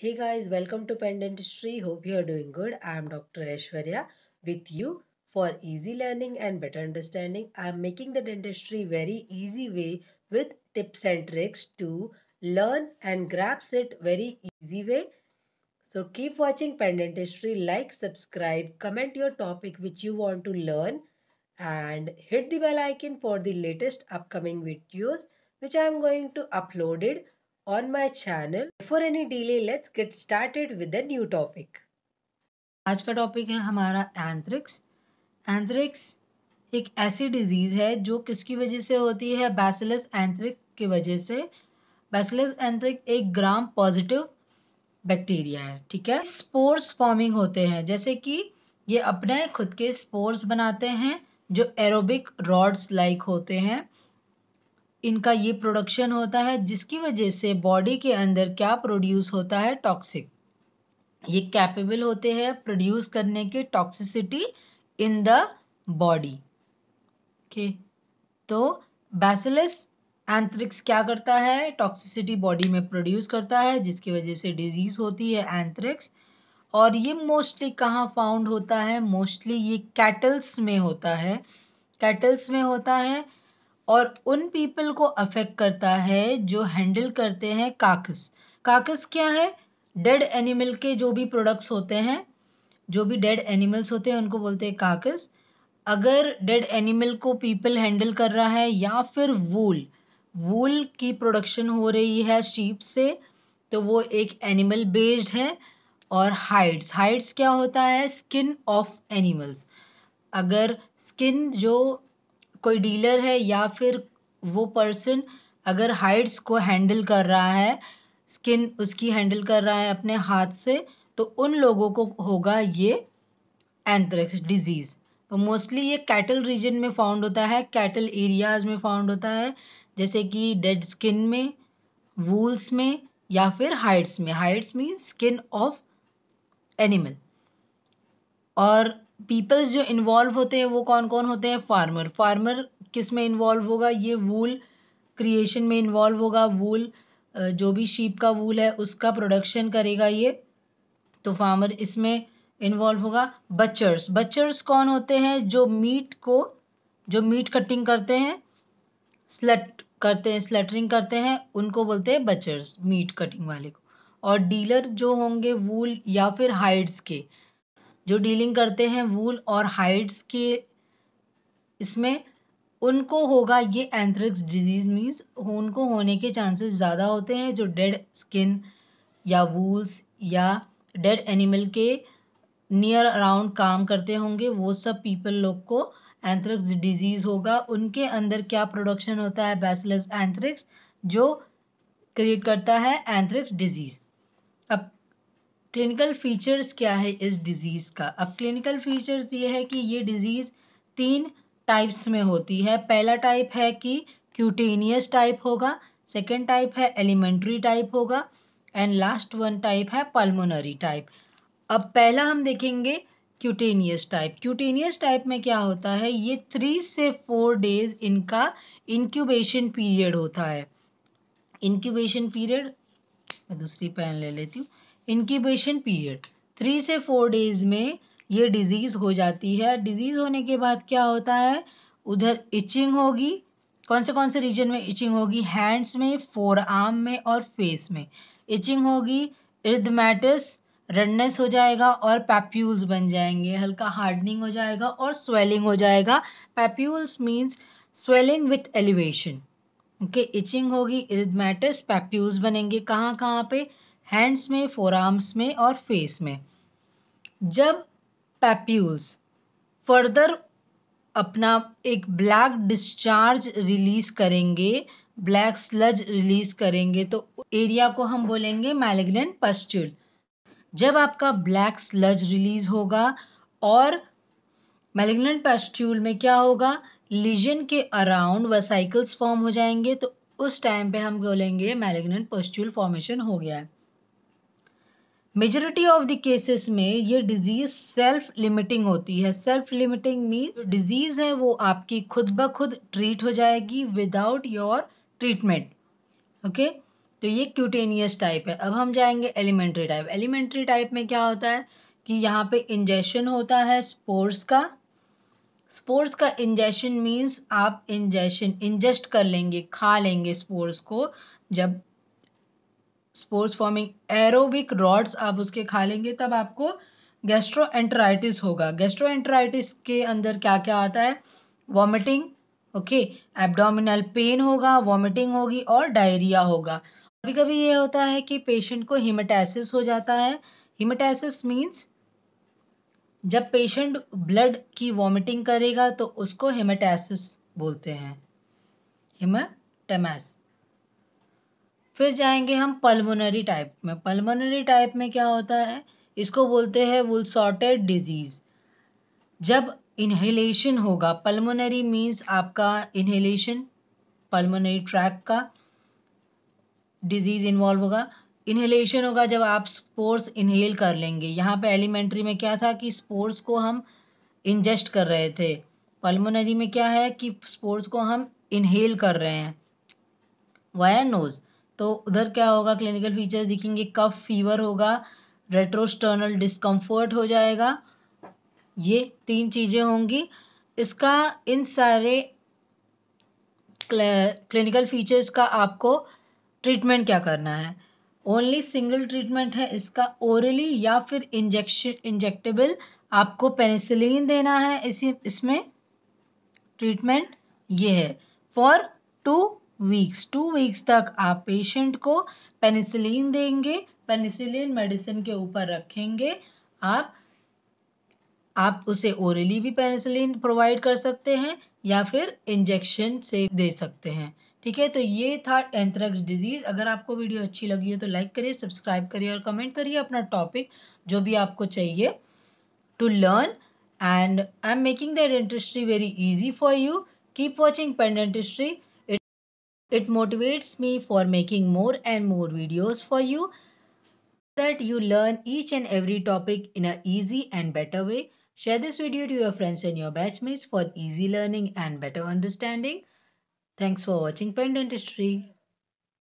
Hey guys, welcome to Pen Dentistry. Hope you are doing good. I am Dr. Aishwarya with you for easy learning and better understanding. I am making the dentistry very easy way with tips and tricks to learn and grasp it very easy way. So keep watching Pen Dentistry, like, subscribe, comment your topic which you want to learn and hit the bell icon for the latest upcoming videos which I am going to upload it on my channel. Before any delay, let's get started with the new topic. आज का topic है हमारा anthrax anthrax एक ऐसी disease है जो किसकी वजह से होती है बैसिलस एंथ्रिक की वजह से बैसिलस एंथ्रिक एक ग्राम पॉजिटिव बैक्टीरिया है ठीक है स्पोर्स फॉर्मिंग होते हैं जैसे कि ये अपने खुद के स्पोर्स बनाते हैं जो एरोबिक रॉड्स लाइक होते हैं इनका ये प्रोडक्शन होता है जिसकी वजह से बॉडी के अंदर क्या प्रोड्यूस होता है टॉक्सिक ये कैपेबल होते हैं प्रोड्यूस करने के toxicity in the body okay तो बैसिलस एंथ्रिक्स क्या करता है टॉक्सिसिटी बॉडी में प्रोड्यूस करता है जिसकी वजह से डिजीज होती है एंथ्रिक्स और ये मोस्टली कहाँ फाउंड होता है मोस्टली ये कैटल्स में होता है कैटल्स में होता है और उन पीपल को अफेक्ट करता है जो हैंडल करते हैं काकस काकस क्या है डेड एनिमल के जो भी प्रोडक्ट्स होते हैं जो भी डेड एनिमल्स होते हैं उनको बोलते हैं काकस अगर डेड एनिमल को पीपल हैंडल कर रहा है या फिर वूल वूल की प्रोडक्शन हो रही है शीप से तो वो एक एनिमल बेस्ड है और हाइड्स हाइड्स क्या होता है स्किन ऑफ एनिमल्स अगर स्किन जो कोई डीलर है या फिर वो पर्सन अगर हाइट्स को हैंडल कर रहा है स्किन उसकी हैंडल कर रहा है अपने हाथ से तो उन लोगों को होगा ये एंथ्रेक्स डिजीज़ तो मोस्टली ये कैटल रीजन में फाउंड होता है कैटल एरियाज में फाउंड होता है जैसे कि डेड स्किन में वूल्स में या फिर हाइड्स में hides mean skin of animal और पीपल्स जो इन्वॉल्व होते हैं वो कौन कौन होते हैं फार्मर फार्मर किस में इन्वॉल्व होगा ये वूल क्रिएशन में इन्वॉल्व होगा वूल जो भी शीप का वूल है उसका प्रोडक्शन करेगा ये तो फार्मर इसमें इन्वॉल्व होगा बच्चर्स बच्चर्स कौन होते हैं जो मीट को जो मीट कटिंग करते हैं स्लट करते हैं स्लटरिंग करते हैं उनको बोलते हैं बचर्स मीट कटिंग वाले को और डीलर जो होंगे वूल या फिर हाइड्स के जो डीलिंग करते हैं वूल और हाइड्स के इसमें उनको होगा ये एंथ्रिक्स डिजीज़ मीन्स उनको होने के चांसेस ज़्यादा होते हैं जो डेड स्किन या वूल्स या डेड एनिमल के नियर अराउंड काम करते होंगे वो सब पीपल लोग को एंथ्रिक्स डिजीज़ होगा उनके अंदर क्या प्रोडक्शन होता है बैसलस एंथ्रिक्स जो क्रिएट करता है एंथ्रिक्स डिजीज़ अब क्लिनिकल फीचर्स क्या है इस डिज़ीज़ का अब क्लिनिकल फीचर्स ये है कि ये डिज़ीज़ तीन टाइप्स में होती है पहला टाइप है कि क्यूटेनियस टाइप होगा सेकेंड टाइप है एलिमेंट्री टाइप होगा एंड लास्ट वन टाइप है पल्मोनरी टाइप अब पहला हम देखेंगे क्यूटेनियस टाइप क्यूटेनियस टाइप में क्या होता है ये थ्री से फोर डेज इनका इंक्यूबेशन पीरियड होता है इंक्यूबेशन पीरियड मैं दूसरी पेन ले लेती हूँ इनक्यूबेशन पीरियड थ्री से फोर डेज में ये डिजीज़ हो जाती है डिजीज़ होने के बाद क्या होता है उधर इचिंग होगी कौन से कौन से रीजन में इचिंग होगी हैंड्स में फोर आर्म में और फेस में इचिंग होगी इर्दमेटिस रेडनेस हो जाएगा और पैप्यूल्स बन जाएंगे हल्का हार्डनिंग हो जाएगा और स्वेलिंग हो जाएगा papules means swelling with elevation okay itching होगी इर्दमेटिस पैप्यूल्स बनेंगे कहाँ कहाँ पे हैंड्स में आर्म्स में और फेस में जब पैप्यूल्स फर्दर अपना एक ब्लैक डिस्चार्ज रिलीज करेंगे ब्लैक स्लज रिलीज करेंगे तो एरिया को हम बोलेंगे मैलेग्नेंट पस्ट्यूल जब आपका ब्लैक स्लज रिलीज होगा और मैलेग्नेंट पेस्ट्यूल में क्या होगा लीजन के अराउंड वसाइकल्स फॉर्म हो जाएंगे तो उस टाइम पे हम बोलेंगे मैलेग्नेंट पेस्ट्यूल फॉर्मेशन हो गया है मेजोरिटी ऑफ द केसेस में ये डिजीज सेल्फ लिमिटिंग होती है सेल्फ लिमिटिंग मीन्स डिजीज है वो आपकी खुद ब खुद ट्रीट हो जाएगी विदाउट योर ट्रीटमेंट ओके तो ये क्यूटेनियस टाइप है अब हम जाएंगे एलिमेंट्री टाइप एलिमेंट्री टाइप में क्या होता है कि यहाँ पे इंजेशन होता है स्पोर्ट्स का स्पोर्ट्स का इंजेशन मीन्स आप इंजेशन इंजेस्ट कर लेंगे खा लेंगे स्पोर्ट्स को जब स्पोर्स फॉर्मिंग एरोबिक रॉड्स आप उसके खा लेंगे तब आपको गैस्ट्रो गैस्ट्रोएंटराइटिस होगा गैस्ट्रो गैस्ट्रोएंटराइटिस के अंदर क्या क्या आता है वॉमिटिंग ओके एब्डोमिनल पेन होगा वॉमिटिंग होगी और डायरिया होगा कभी कभी ये होता है कि पेशेंट को हिमाटैसिस हो जाता है हिमाटैसिस मीन्स जब पेशेंट ब्लड की वॉमिटिंग करेगा तो उसको हिमाटैसिस बोलते हैं हिमाटेमैस फिर जाएंगे हम पल्मोनरी टाइप में पल्मोनरी टाइप में क्या होता है इसको बोलते हैं वुलसॉटेड डिजीज़ जब इन्हेलेशन होगा पल्मोनरी मीन्स आपका इन्हेलेशन पल्मोनरी ट्रैक का डिजीज़ इन्वॉल्व होगा इन्हेलेशन होगा जब आप स्पोर्स इन्हेल कर लेंगे यहाँ पे एलिमेंट्री में क्या था कि स्पोर्स को हम इंजेस्ट कर रहे थे पल्मोनरी में क्या है कि स्पोर्स को हम इन्हेल कर रहे हैं वाया नोज तो उधर क्या होगा क्लिनिकल फीचर्स दिखेंगे कफ फीवर होगा रेट्रोस्टर्नल डिस्कम्फर्ट हो जाएगा ये तीन चीज़ें होंगी इसका इन सारे क्लिनिकल फीचर्स का आपको ट्रीटमेंट क्या करना है ओनली सिंगल ट्रीटमेंट है इसका ओरली या फिर इंजेक्शन इंजेक्टेबल आपको पेनिसिलिन देना है इसी इसमें ट्रीटमेंट ये है for two weeks two weeks तक आप पेशेंट को पेनिसिलिन देंगे पेनिसिलिन मेडिसिन के ऊपर रखेंगे आप आप उसे ओरली भी पेनिसिलिन प्रोवाइड कर सकते हैं या फिर इंजेक्शन से दे सकते हैं ठीक है तो ये था एंथ्रेक्स डिजीज़ अगर आपको वीडियो अच्छी लगी हो तो लाइक करिए सब्सक्राइब करिए और कमेंट करिए अपना टॉपिक जो भी आपको चाहिए to learn and I am making that industry very easy for you keep watching pendant dentistry It motivates me for making more and more videos for you that you learn each and every topic in an easy and better way. Share this video to your friends and your batchmates for easy learning and better understanding. Thanks for watching Pendant History.